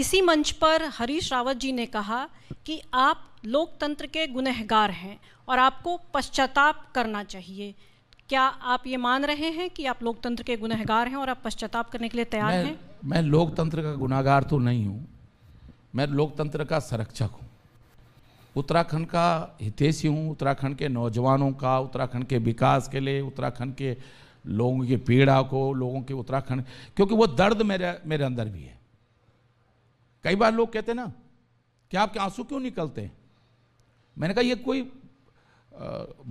इसी मंच पर हरीश रावत जी ने कहा कि आप लोकतंत्र के गुनहगार हैं और आपको पश्चाताप करना चाहिए क्या आप ये मान रहे हैं कि आप लोकतंत्र के गुनहगार हैं और आप पश्चाताप करने के लिए तैयार हैं मैं लोकतंत्र का गुनागार तो नहीं हूँ मैं लोकतंत्र का संरक्षक हूँ उत्तराखंड का हितेशी हूँ उत्तराखंड के नौजवानों का उत्तराखंड के विकास के लिए उत्तराखंड के लोगों की पीड़ा को लोगों के उत्तराखंड क्योंकि वो दर्द मेरे मेरे अंदर भी है कई बार लोग कहते ना कि आपके आंसू क्यों निकलते हैं मैंने कहा ये कोई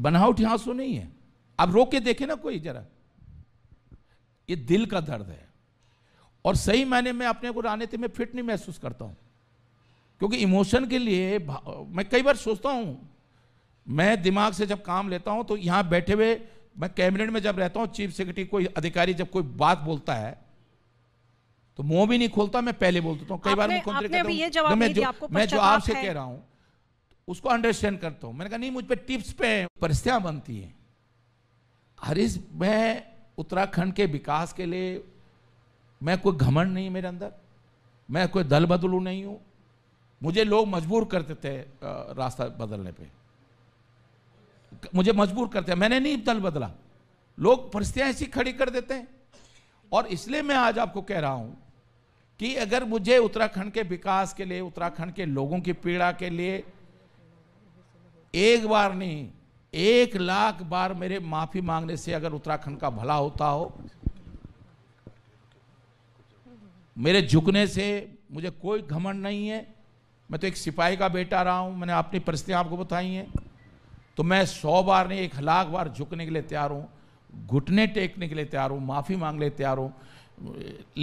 बनावटी आंसू नहीं है आप रो के देखे ना कोई जरा ये दिल का दर्द है और सही मैंने मैं अपने को राजनीति में फिट नहीं महसूस करता हूं क्योंकि इमोशन के लिए मैं कई बार सोचता हूं मैं दिमाग से जब काम लेता हूं तो यहां बैठे हुए मैं कैबिनेट में जब रहता हूं चीफ सेक्रेटरी कोई अधिकारी जब कोई बात बोलता है तो मुंह भी नहीं खोलता मैं पहले बोल देता हूँ कई बार मुख्यमंत्री कहता हूँ मैं जो मैं जो आपसे कह रहा हूँ उसको अंडरस्टैंड करता हूँ मैंने कहा नहीं मुझ पर टिप्स पे परिस्थितियां बनती हैं हरीश मैं उत्तराखंड के विकास के लिए मैं कोई घमंड नहीं मेरे अंदर मैं कोई दल बदलू नहीं हूँ मुझे लोग मजबूर करते थे रास्ता बदलने पे मुझे मजबूर करते मैंने नहीं दल बदला लोग परिस्थितियां ऐसी खड़ी कर देते हैं और इसलिए मैं आज आपको कह रहा हूं कि अगर मुझे उत्तराखंड के विकास के लिए उत्तराखंड के लोगों की पीड़ा के लिए एक बार नहीं एक लाख बार मेरे माफी मांगने से अगर उत्तराखंड का भला होता हो मेरे झुकने से मुझे कोई घमंड नहीं है मैं तो एक सिपाही का बेटा रहा हूं मैंने अपनी परिस्थितियां आपको बताई हैं तो मैं सौ बार नहीं एक लाख बार झुकने के लिए तैयार हूं घुटने टेकने के लिए तैयार हूँ माफ़ी मांग ले तैयार हूँ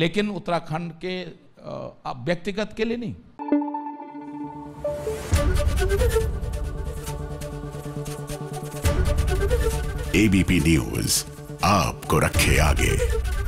लेकिन उत्तराखंड के व्यक्तिगत के लिए नहीं एबीपी न्यूज आपको रखे आगे